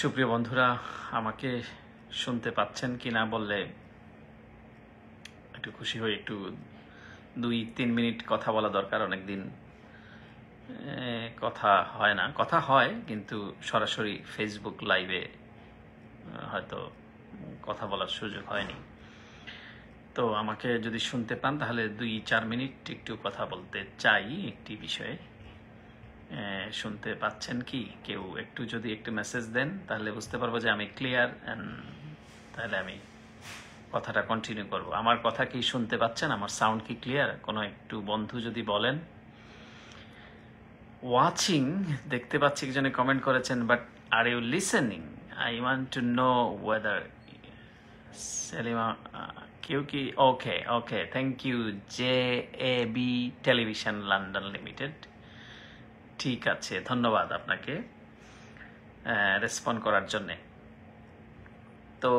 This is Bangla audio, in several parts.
সুপ্রিয় বন্ধুরা আমাকে শুনতে পাচ্ছেন কি না বললে একটু খুশি হই একটু দুই তিন মিনিট কথা বলা দরকার অনেক দিন কথা হয় না কথা হয় কিন্তু সরাসরি ফেসবুক লাইভে হয়তো কথা বলার সুযোগ হয়নি তো আমাকে যদি শুনতে পান তাহলে দুই চার মিনিট একটু কথা বলতে চাই একটি বিষয়ে শুনতে পাচ্ছেন কি কেউ একটু যদি একটু মেসেজ দেন তাহলে বুঝতে পারবো যে আমি ক্লিয়ার তাহলে আমি কথাটা কন্টিনিউ করব আমার কথা কি শুনতে পাচ্ছেন আমার সাউন্ড কি ক্লিয়ার কোনো একটু বন্ধু যদি বলেন ওয়াচিং দেখতে পাচ্ছি একজনে কমেন্ট করেছেন but are you listening I want to know whether Selima কেউ কি okay okay thank you J A B television London limited ঠিক আছে ধন্যবাদ আপনাকে রেসপন্ড করার জন্যে তো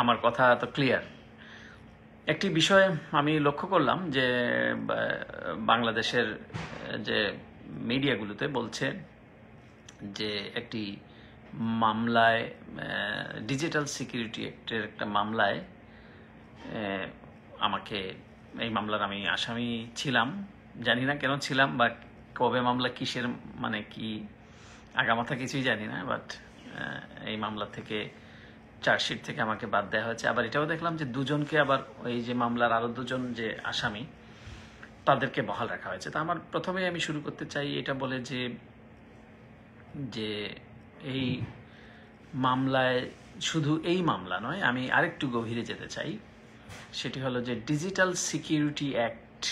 আমার কথা তো ক্লিয়ার একটি বিষয় আমি লক্ষ্য করলাম যে বাংলাদেশের যে মিডিয়াগুলোতে বলছে যে একটি মামলায় ডিজিটাল সিকিউরিটি অ্যাক্টের একটা মামলায় আমাকে এই মামলার আমি আসামি ছিলাম জানি না কেন ছিলাম বা কবে মামলা কিসের মানে কি আগামাথা কিছুই জানি না বাট এই মামলা থেকে চার্জশিট থেকে আমাকে বাদ দেওয়া হয়েছে আবার এটাও দেখলাম যে দুজনকে আবার ওই যে মামলার আরও দুজন যে আসামি তাদেরকে বহাল রাখা হয়েছে তা আমার প্রথমে আমি শুরু করতে চাই এটা বলে যে যে এই মামলায় শুধু এই মামলা নয় আমি আরেকটু গভীরে যেতে চাই সেটি হলো যে ডিজিটাল সিকিউরিটি অ্যাক্ট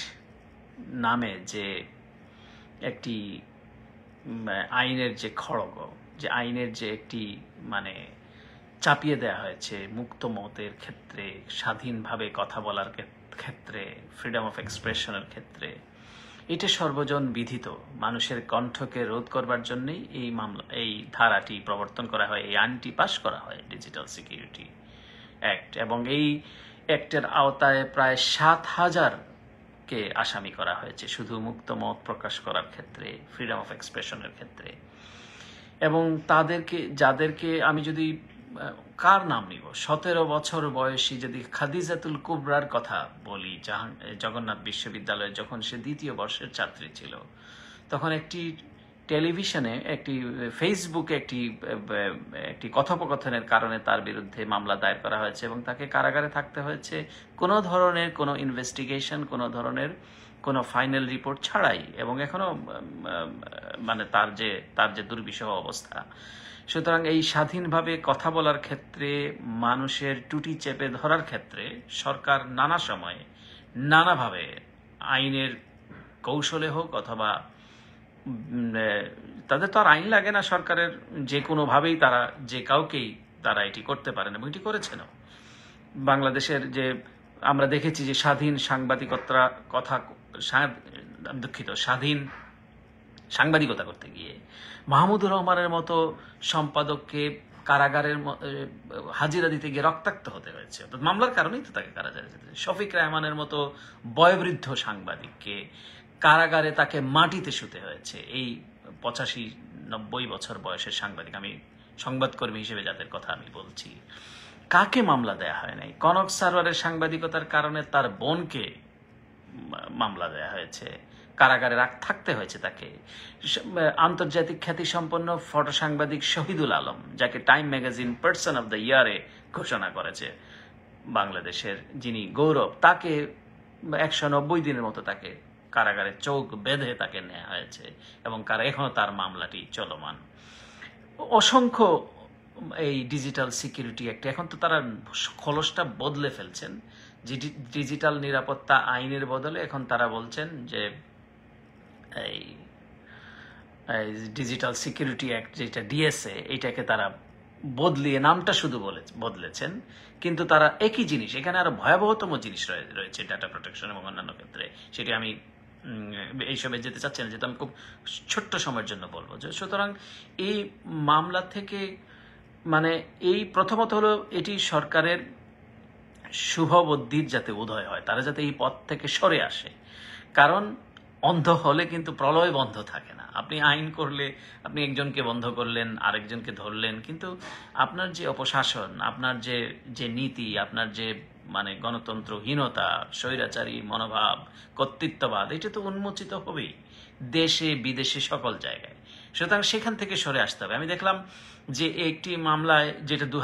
নামে যে একটি আইনের যে খড়গ যে আইনের যে একটি মানে চাপিয়ে দেয়া হয়েছে মুক্ত মতের ক্ষেত্রে স্বাধীনভাবে কথা বলার ক্ষেত্রে ফ্রিডম অফ এক্সপ্রেশনের ক্ষেত্রে এটা সর্বজন বিধিত মানুষের কণ্ঠকে রোধ করবার জন্যই এই মামলা এই ধারাটি প্রবর্তন করা হয় এই আইনটি পাশ করা হয় ডিজিটাল সিকিউরিটি অ্যাক্ট এবং এই অ্যাক্টের আওতায় প্রায় সাত হাজার কে আসামি করা হয়েছে শুধু মুক্ত মত প্রকাশ করার ক্ষেত্রে ফ্রিডম অফ এক্সপ্রেশনের ক্ষেত্রে এবং তাদেরকে যাদেরকে আমি যদি কার নাম নিব সতেরো বছর বয়সী যদি খাদিজাতুল কুবরার কথা বলি জাহান জগন্নাথ বিশ্ববিদ্যালয়ে যখন সে দ্বিতীয় বর্ষের ছাত্রী ছিল তখন একটি টেলিভিশনে একটি ফেসবুকে একটি একটি কথোপকথনের কারণে তার বিরুদ্ধে মামলা দায়ের করা হয়েছে এবং তাকে কারাগারে থাকতে হয়েছে কোনো ধরনের কোনো ইনভেস্টিগেশন কোনো ধরনের কোনো ফাইনাল রিপোর্ট ছাড়াই এবং এখনও মানে তার যে তার যে দুর্বিষহ অবস্থা সুতরাং এই স্বাধীনভাবে কথা বলার ক্ষেত্রে মানুষের টুটি চেপে ধরার ক্ষেত্রে সরকার নানা সময়ে নানাভাবে আইনের কৌশলে হোক অথবা তাদের তো আর আইন লাগে না সরকারের যে কোনোভাবেই তারা যে কাউকেই তারা এটি করতে পারেন এবং এটি করেছেন বাংলাদেশের যে আমরা দেখেছি যে স্বাধীন সাংবাদিকতা কথা দুঃখিত স্বাধীন সাংবাদিকতা করতে গিয়ে মাহমুদুর রহমানের মতো সম্পাদককে কারাগারের হাজিরা দিতে গিয়ে রক্তাক্ত হতে হয়েছে অর্থাৎ মামলার কারণেই তো তাকে কারাগারে যেতে শফিক রহমানের মতো বয়োবৃদ্ধ সাংবাদিককে কারাগারে তাকে মাটিতে শুতে হয়েছে এই পঁচাশি নব্বই বছর বয়সের সাংবাদিক আমি সংবাদকর্মী হিসেবে যাদের কথা আমি বলছি কাকে মামলা দেয়া হয় নাই কনক সারওয়ারের সাংবাদিকতার কারণে তার বোনকে মামলা দেয়া হয়েছে কারাগারে রাখ থাকতে হয়েছে তাকে আন্তর্জাতিক খ্যাতি সম্পন্ন ফটো সাংবাদিক শহীদুল আলম যাকে time magazine person of the ইয়ারে ঘোষণা করেছে বাংলাদেশের যিনি গৌরব তাকে একশো নব্বই দিনের মতো তাকে কারাগারে চোখ বেঁধে তাকে নেওয়া হয়েছে এবং কারা এখনও তার মামলাটি চলমান অসংখ্য এই ডিজিটাল সিকিউরিটি অ্যাক্ট এখন তো তারা খলসটা বদলে ফেলছেন ডিজিটাল নিরাপত্তা আইনের বদলে এখন তারা বলছেন যে এই ডিজিটাল সিকিউরিটি অ্যাক্ট যেটা ডিএসএ এইটাকে তারা বদলিয়ে নামটা শুধু বলে বদলেছেন কিন্তু তারা একই জিনিস এখানে আরো ভয়াবহতম জিনিস রয়েছে ডাটা প্রোটেকশন এবং অন্যান্য ক্ষেত্রে সেটি আমি এই সময় যেতে চাচ্ছি না যেটা আমি খুব ছোট্ট সময়ের জন্য বলবো যে সুতরাং এই মামলা থেকে মানে এই প্রথমত হলো এটি সরকারের শুভবুদ্ধির যাতে উদয় হয় তারা যাতে এই পথ থেকে সরে আসে কারণ অন্ধ হলে কিন্তু প্রলয় বন্ধ থাকে না আপনি আইন করলে আপনি একজনকে বন্ধ করলেন আরেকজনকে ধরলেন কিন্তু আপনার যে অপশাসন আপনার যে যে নীতি আপনার যে মানে গণতন্ত্রহীনতা স্বৈরাচারী মনোভাব কর্তৃত্ববাদ এটা তো উন্মোচিত হবেই দেশে বিদেশে সকল জায়গায় সুতরাং সেখান থেকে সরে আসতে হবে আমি দেখলাম যে একটি মামলায় যেটা দু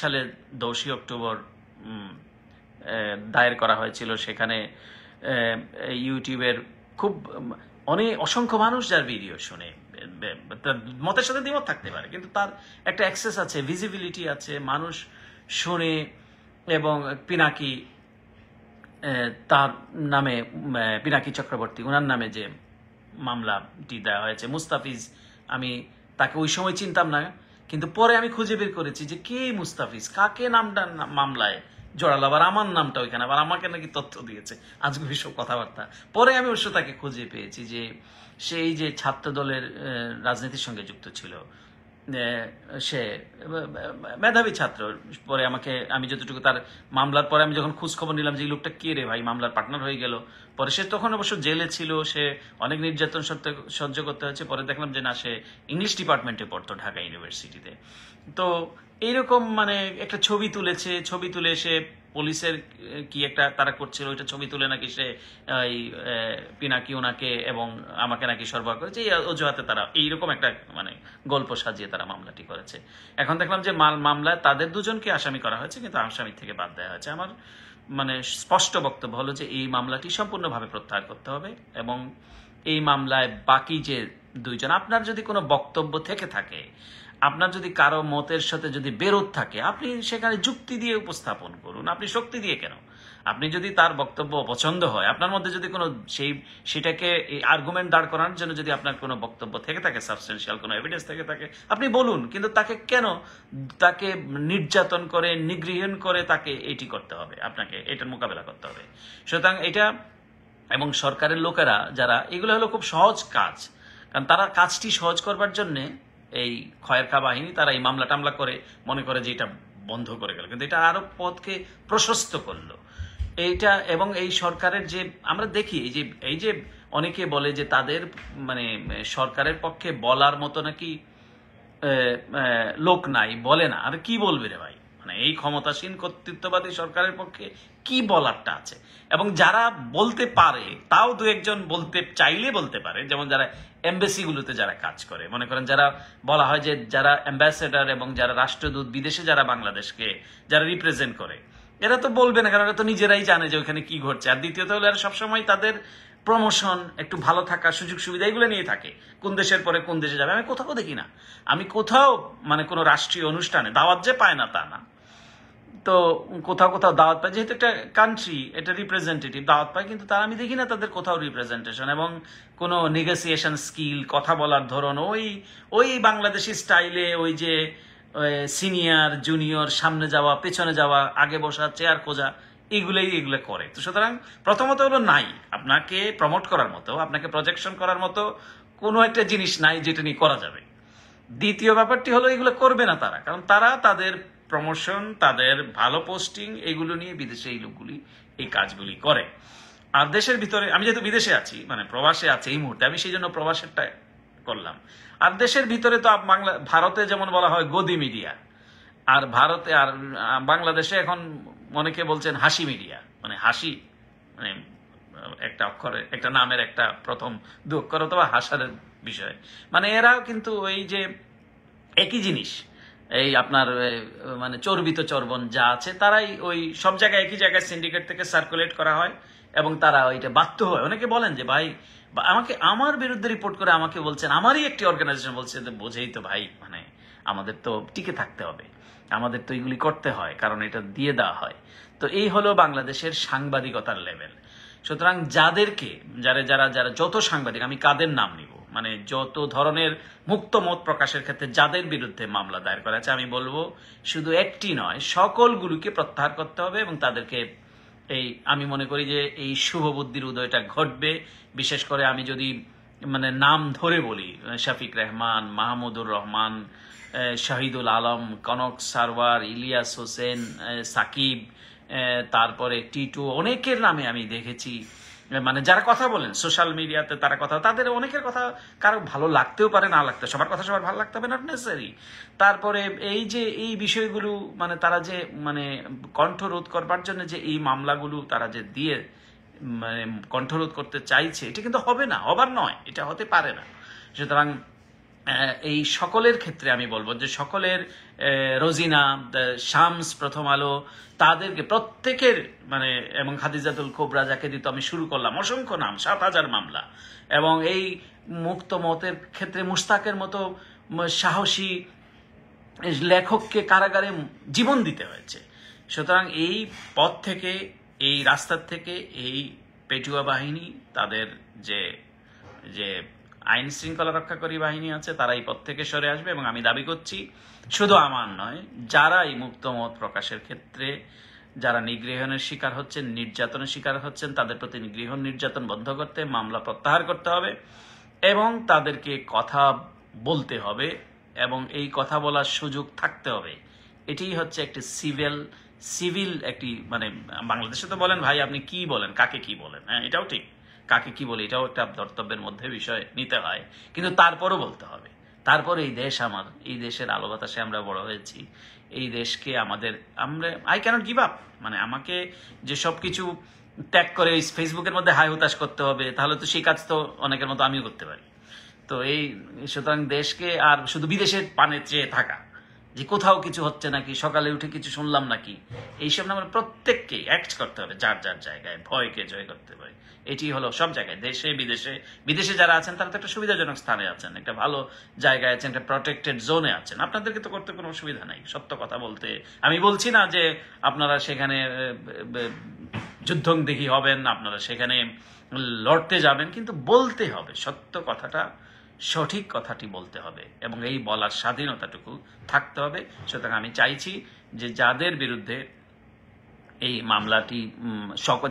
সালের দশই অক্টোবর দায়ের করা হয়েছিল সেখানে ইউটিউবের খুব অনেক অসংখ্য মানুষ যার ভিডিও শুনে মতের সাথে দ্বিমত থাকতে পারে কিন্তু তার একটা অ্যাক্সেস আছে ভিজিবিলিটি আছে মানুষ শুনে এবং পিনাকি তার নামে পিনাকি চক্রবর্তী ওনার নামে যে মামলাটি দেওয়া হয়েছে মুস্তাফিজ আমি তাকে ওই সময় চিনতাম না কিন্তু পরে আমি খুঁজে বের করেছি যে কে মুস্তাফিজ কাকে নামটা মামলায় জড়ালো আবার আমার নামটা ওইখানে আবার আমাকে নাকি তথ্য দিয়েছে আজকে ভীষণ কথাবার্তা পরে আমি অবশ্য তাকে খুঁজে পেয়েছি যে সেই যে ছাত্র দলের রাজনীতির সঙ্গে যুক্ত ছিল সে মেধাবী ছাত্র পরে আমাকে আমি যতটুকু তার মামলার পরে আমি যখন খোঁজখবর নিলাম যে লোকটা কে রে ভাই মামলার পার্টনার হয়ে গেল পরে সে তখন অবশ্য জেলে ছিল সে অনেক নির্যাতন সহ্য করতে হয়েছে পরে দেখলাম যে না সে ইংলিশ ডিপার্টমেন্টে পড়তো ঢাকা ইউনিভার্সিটিতে তো এইরকম মানে একটা ছবি তুলেছে ছবি তুলে সে পুলিশের কি একটা তারা করছিল ওইটা ছবি তুলে নাকি সে এই পিনাকি ওনাকে এবং আমাকে নাকি সরবরাহ করেছে এই অজুহাতে তারা এইরকম একটা মানে গল্প সাজিয়ে তারা মামলাটি করেছে এখন দেখলাম যে মাল মামলায় তাদের দুজনকে আসামি করা হয়েছে কিন্তু আসামি থেকে বাদ দেওয়া হয়েছে আমার মানে স্পষ্ট বক্তব্য হলো যে এই মামলাটি সম্পূর্ণভাবে প্রত্যাহার করতে হবে এবং এই মামলায় বাকি যে দুইজন আপনার যদি কোনো বক্তব্য থেকে থাকে আপনার যদি কারো মতের সাথে যদি বেরোধ থাকে আপনি সেখানে যুক্তি দিয়ে উপস্থাপন করুন আপনি শক্তি দিয়ে কেন আপনি যদি তার বক্তব্য পছন্দ হয় আপনার মধ্যে যদি কোনো সেই সেটাকে এই আর্গুমেন্ট দাঁড় করানোর জন্য যদি আপনার কোনো বক্তব্য থেকে থাকে সাবস্টেন্সিয়াল কোনো এভিডেন্স থেকে থাকে আপনি বলুন কিন্তু তাকে কেন তাকে নির্যাতন করে নিগৃহীন করে তাকে এটি করতে হবে আপনাকে এটার মোকাবেলা করতে হবে সুতরাং এটা এবং সরকারের লোকেরা যারা এগুলো হলো খুব সহজ কাজ কারণ তারা কাজটি সহজ করবার জন্যে এই খয়েরকা বাহিনী তারা এই মামলা টামলা করে মনে করে যে এটা বন্ধ করে গেল কিন্তু এটা আরো পথকে প্রশস্ত করলো এইটা এবং এই সরকারের যে আমরা দেখি এই যে এই যে অনেকে বলে যে তাদের মানে সরকারের পক্ষে বলার মতো নাকি লোক নাই বলে না আর কি বলবে রে ভাই মানে এই ক্ষমতাসীন কর্তৃত্ববাদী সরকারের পক্ষে কি বলারটা আছে এবং যারা বলতে পারে তাও দু একজন বলতে চাইলে বলতে পারে যেমন যারা এম্বাসিগুলোতে যারা কাজ করে মনে করেন যারা বলা হয় যে যারা অ্যাম্বাসেডার এবং যারা রাষ্ট্রদূত বিদেশে যারা বাংলাদেশকে যারা রিপ্রেজেন্ট করে এরা তো বলবে না কারণ এরা তো নিজেরাই জানে যে ওখানে কি ঘটছে আর দ্বিতীয়ত হলো এরা সবসময় তাদের প্রমোশন একটু ভালো থাকা সুযোগ সুবিধা এগুলো নিয়ে থাকে কোন দেশের পরে কোন দেশে যাবে আমি কোথাও দেখি না আমি কোথাও মানে কোনো রাষ্ট্রীয় অনুষ্ঠানে দাওয়াত যে পায় না তা না তো কোথাও কোথাও দাওয়াত পায় যেহেতু একটা কান্ট্রি এটা রিপ্রেজেন্টেটিভ দাওয়াত পায় কিন্তু তারা আমি দেখি না তাদের কোথাও রিপ্রেজেন্টেশন এবং কোনো নেগোসিয়েশন স্কিল কথা বলার ধরন ওই ওই বাংলাদেশি স্টাইলে ওই যে সিনিয়র জুনিয়র সামনে যাওয়া পেছনে যাওয়া আগে বসা চেয়ার খোঁজা এগুলোই এগুলো করে তো সুতরাং প্রথমত হলো নাই আপনাকে প্রমোট করার মতো আপনাকে প্রজেকশন করার মতো কোনো একটা জিনিস নাই যেটা নিয়ে করা যাবে দ্বিতীয় ব্যাপারটি হলো এগুলো করবে না তারা কারণ তারা তাদের প্রমোশন তাদের ভালো পোস্টিং এগুলো নিয়ে বিদেশে এই লোকগুলি এই কাজগুলি করে আর দেশের ভিতরে আমি যেহেতু বিদেশে আছি মানে প্রবাসে আছি এই মুহূর্তে আমি সেই জন্য প্রবাসেরটা করলাম আর দেশের ভিতরে তো বাংলা ভারতে যেমন বলা হয় গদি মিডিয়া আর ভারতে আর বাংলাদেশে এখন অনেকে বলছেন হাসি মিডিয়া মানে হাসি মানে একটা অক্ষরের একটা নামের একটা প্রথম দু অক্ষর অথবা হাসার বিষয় মানে এরাও কিন্তু ওই যে একই জিনিস এই আপনার মানে চর্বিত চর্বণ যা আছে তারাই ওই সব জায়গায় একই জায়গায় সিন্ডিকেট থেকে সার্কুলেট করা হয় এবং তারা এটা বাধ্য হয় অনেকে বলেন যে ভাই আমাকে আমার বিরুদ্ধে রিপোর্ট করে আমাকে বলছেন আমারই একটি অর্গানাইজেশন বলছে বোঝেই তো ভাই মানে আমাদের তো টিকে থাকতে হবে আমাদের তো এইগুলি করতে হয় কারণ এটা দিয়ে দেওয়া হয় তো এই হলো বাংলাদেশের সাংবাদিকতার লেভেল সুতরাং যাদেরকে যারা যারা যারা যত সাংবাদিক আমি কাদের নাম নিব মানে যত ধরনের মুক্ত মত প্রকাশের ক্ষেত্রে যাদের বিরুদ্ধে মামলা দায়ের করা আছে আমি বলবো শুধু একটি নয় সকলগুলোকে প্রত্যাহার করতে হবে এবং তাদেরকে এই আমি মনে করি যে এই শুভ বুদ্ধির উদয়টা ঘটবে বিশেষ করে আমি যদি মানে নাম ধরে বলি শাফিক রহমান মাহমুদুর রহমান শাহিদুল আলম কনক সারওয়ার ইলিয়াস হোসেন সাকিব তারপরে টিটু অনেকের নামে আমি দেখেছি মানে যারা কথা বলেন সোশ্যাল মিডিয়াতে তারা কথা তাদের অনেকের কথা কারো ভালো লাগতেও পারে না লাগতে সবার কথা সবার ভালো লাগতে হবে নট নেসেসারি তারপরে এই যে এই বিষয়গুলো মানে তারা যে মানে কণ্ঠ রোধ করবার জন্য যে এই মামলাগুলো তারা যে দিয়ে মানে কণ্ঠরোধ করতে চাইছে এটা কিন্তু হবে না হবার নয় এটা হতে পারে না সুতরাং এই সকলের ক্ষেত্রে আমি বলবো যে সকলের রোজিনা শামস প্রথম আলো তাদেরকে প্রত্যেকের মানে এবং খাদিজাতুল কোবরা যাকে দিত আমি শুরু করলাম অসংখ্য নাম সাত হাজার মামলা এবং এই মুক্ত মতের ক্ষেত্রে মুস্তাকের মতো সাহসী লেখককে কারাগারে জীবন দিতে হয়েছে সুতরাং এই পথ থেকে এই রাস্তার থেকে এই পেটুয়া বাহিনী তাদের যে যে আইন শৃঙ্খলা রক্ষাকারী বাহিনী আছে তারা এই পথ থেকে সরে আসবে এবং আমি দাবি করছি শুধু আমার নয় যারা এই মুক্ত মত প্রকাশের ক্ষেত্রে যারা নিগৃহণের শিকার হচ্ছেন নির্যাতনের শিকার হচ্ছেন তাদের প্রতি গৃহ নির্যাতন বন্ধ করতে মামলা প্রত্যাহার করতে হবে এবং তাদেরকে কথা বলতে হবে এবং এই কথা বলার সুযোগ থাকতে হবে এটি হচ্ছে একটি সিভিল সিভিল একটি মানে বাংলাদেশে তো বলেন ভাই আপনি কি বলেন কাকে কি বলেন হ্যাঁ এটাও ঠিক কাকে কি বলে এটাও একটা দর্তব্যের মধ্যে বিষয় নিতে হয় কিন্তু তারপরও বলতে হবে তারপর এই দেশ আমার এই দেশের আলো বাতাসে আমরা বড় হয়েছি এই দেশকে আমাদের আমরা আই ক্যানট গিভ আপ মানে আমাকে যে সব কিছু ত্যাগ করে এই ফেসবুকের মধ্যে হাই হতাশ করতে হবে তাহলে তো সেই কাজ তো অনেকের মতো আমিও করতে পারি তো এই সুতরাং দেশকে আর শুধু বিদেশের পানে চেয়ে থাকা যে কোথাও কিছু হচ্ছে নাকি সকালে উঠে কিছু শুনলাম নাকি এইসব না আমরা মানে প্রত্যেককে অ্যাক্ট করতে হবে যার যার জায়গায় ভয়কে জয় করতে হবে এটি হলো সব জায়গায় দেশে বিদেশে বিদেশে যারা আছেন তারা তো একটা সুবিধাজনক স্থানে আছেন একটা ভালো জায়গায় আছেন একটা প্রোটেক্টেড জোনে আছেন আপনাদেরকে তো করতে কোনো অসুবিধা নাই সত্য কথা বলতে আমি বলছি না যে আপনারা সেখানে যুদ্ধংদেহি হবেন আপনারা সেখানে লড়তে যাবেন কিন্তু বলতে হবে সত্য কথাটা সঠিক কথাটি বলতে হবে এবং এই বলার স্বাধীনতাটুকু থাকতে হবে সুতরাং আমি চাইছি যে যাদের বিরুদ্ধে এই মামলাটি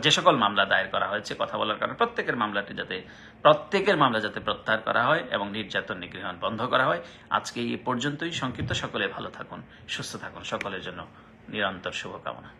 যে সকল মামলা দায়ের করা হয়েছে কথা বলার কারণে প্রত্যেকের মামলাটি যাতে প্রত্যেকের মামলা যাতে প্রত্যাহার করা হয় এবং নির্যাতন নিগৃহণ বন্ধ করা হয় আজকে এই পর্যন্তই সংক্ষিপ্ত সকলে ভালো থাকুন সুস্থ থাকুন সকলের জন্য নিরন্তর শুভকামনা